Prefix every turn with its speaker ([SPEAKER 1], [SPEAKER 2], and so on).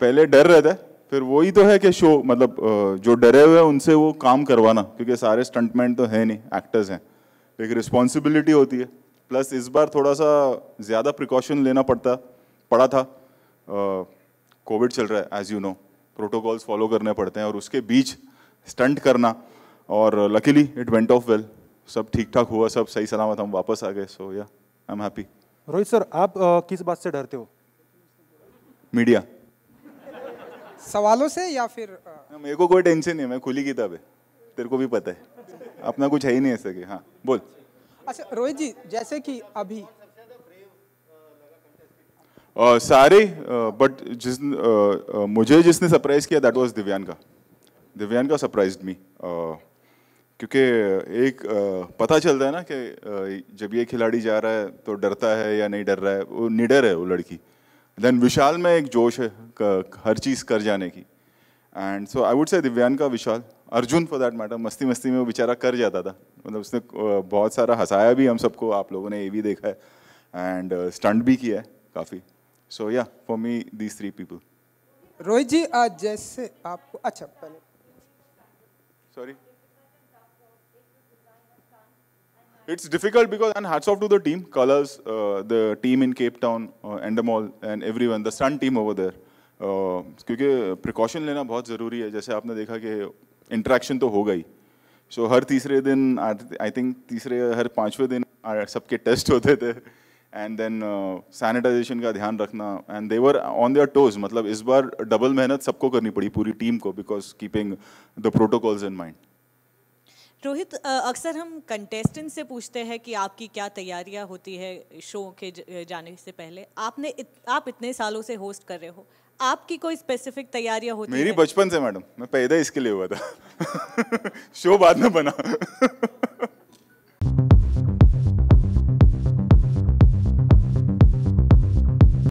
[SPEAKER 1] पहले डर रहता है फिर वही तो है कि शो मतलब जो डरे हुए हैं उनसे वो काम करवाना क्योंकि सारे स्टंटमैन तो है नहीं एक्टर्स हैं तो एक रिस्पॉन्सिबिलिटी होती है प्लस इस बार थोड़ा सा ज़्यादा प्रिकॉशन लेना पड़ता पड़ा था कोविड चल रहा है as you know protocols follow करने पड़ते हैं और उसके बीच स्टंट करना और luckily it went off well सब ठीक ठाक हुआ सब सही सलामत हम वापस आ गए so yeah I am happy Rohit sir आप आ, किस बात से डरते हो मीडिया
[SPEAKER 2] सवालों से या फिर
[SPEAKER 1] मेरे को कोई टेंशन नहीं है मैं खुली किताब है तेरे को भी पता है अपना कुछ है ही नहीं ऐसा कि हाँ बोल
[SPEAKER 2] अच्छा रोहित जी जैसे कि अभी
[SPEAKER 1] सारे बट जिस मुझे जिसने सरप्राइज़ किया दैट वाज दिव्यान का दिव्यान का सरप्राइज मी क्योंकि एक पता चलता है ना कि जब ये खिलाड़ी जा रहा है तो डरता है या नहीं डर रहा है वो निडर है वो लड़की देन विशाल में एक जोश है हर चीज़ कर जाने की एंड सो आई वुड से दिव्यांग का Vishal Arjun for that matter मस्ती मस्ती में वो बेचारा कर जाता था मतलब उसने बहुत सारा हंसाया भी हम सबको आप लोगों ने ये भी देखा है एंड स्टंट uh, भी किया है काफ़ी so yeah for me these three people
[SPEAKER 2] Rohit ji आज जैसे आपको अच्छा पहले sorry
[SPEAKER 1] It's difficult because, and hats off to the team, Colors, uh, the team in Cape Town, uh, Endemol, and everyone, the Sun team over there. Uh, क्योंकि precaution लेना बहुत ज़रूरी है जैसे आपने देखा कि इंट्रैक्शन तो होगा ही सो हर तीसरे दिन आई थिंक तीसरे हर पाँचवें दिन सबके टेस्ट होते थे एंड देन सैनिटाइजेशन का ध्यान रखना and they were on their toes मतलब इस बार डबल मेहनत सबको करनी पड़ी पूरी टीम को because keeping the protocols in mind
[SPEAKER 2] Rohit अक्सर हम कंटेस्टेंट से पूछते हैं कि आपकी क्या तैयारियां होती है शो के जाने से पहले आपने इत, आप इतने सालों से होस्ट कर रहे हो आपकी कोई स्पेसिफिक तैयारियां होती मेरी
[SPEAKER 1] बचपन से मैडम मैं पैदा इसके लिए हुआ था शो
[SPEAKER 2] बाद में बना